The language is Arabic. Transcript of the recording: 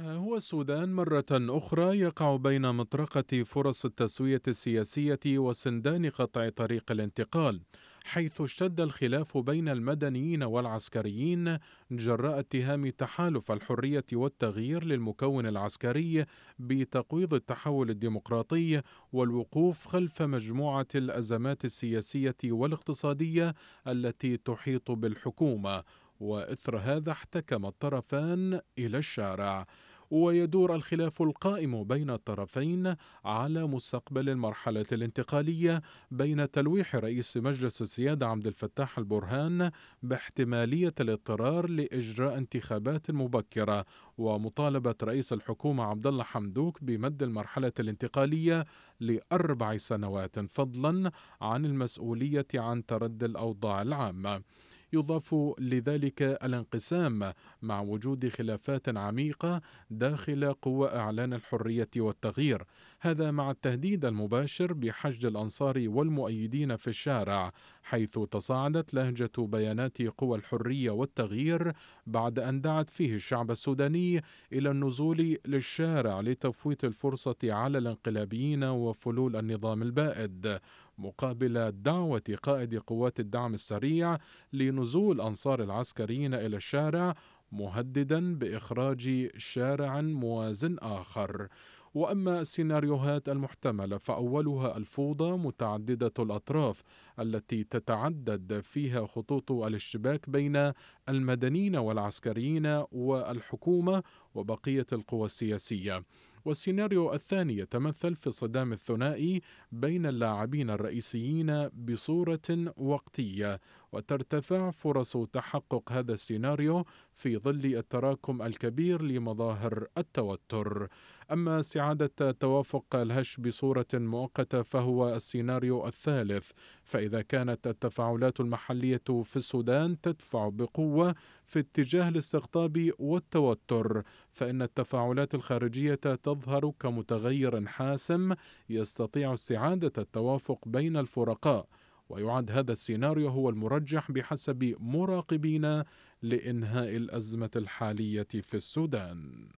هو السودان مرة أخرى يقع بين مطرقة فرص التسوية السياسية وسندان قطع طريق الانتقال، حيث اشتد الخلاف بين المدنيين والعسكريين جراء اتهام تحالف الحرية والتغيير للمكون العسكري بتقويض التحول الديمقراطي والوقوف خلف مجموعة الأزمات السياسية والاقتصادية التي تحيط بالحكومة واثر هذا احتكم الطرفان الى الشارع ويدور الخلاف القائم بين الطرفين على مستقبل المرحلة الانتقالية بين تلويح رئيس مجلس السيادة عبد الفتاح البرهان باحتمالية الاضطرار لإجراء انتخابات مبكرة ومطالبة رئيس الحكومة عبد الله حمدوك بمد المرحلة الانتقالية لأربع سنوات فضلا عن المسؤولية عن تردي الأوضاع العامة. يضاف لذلك الانقسام مع وجود خلافات عميقة داخل قوى أعلان الحرية والتغيير هذا مع التهديد المباشر بحشد الأنصار والمؤيدين في الشارع حيث تصاعدت لهجة بيانات قوى الحرية والتغيير بعد أن دعت فيه الشعب السوداني إلى النزول للشارع لتفويت الفرصة على الانقلابيين وفلول النظام البائد مقابل دعوة قائد قوات الدعم السريع لنزول أنصار العسكريين إلى الشارع مهددا بإخراج شارع موازن آخر وأما السيناريوهات المحتملة فأولها الفوضى متعددة الأطراف التي تتعدد فيها خطوط الاشتباك بين المدنيين والعسكريين والحكومة وبقية القوى السياسية والسيناريو الثاني يتمثل في الصدام الثنائي بين اللاعبين الرئيسيين بصورة وقتية وترتفع فرص تحقق هذا السيناريو في ظل التراكم الكبير لمظاهر التوتر أما سعادة توافق الهش بصورة مؤقتة فهو السيناريو الثالث فإذا كانت التفاعلات المحلية في السودان تدفع بقوة في اتجاه الاستقطاب والتوتر فإن التفاعلات الخارجية تظهر كمتغير حاسم يستطيع استعادة التوافق بين الفرقاء ويعد هذا السيناريو هو المرجح بحسب مراقبين لإنهاء الأزمة الحالية في السودان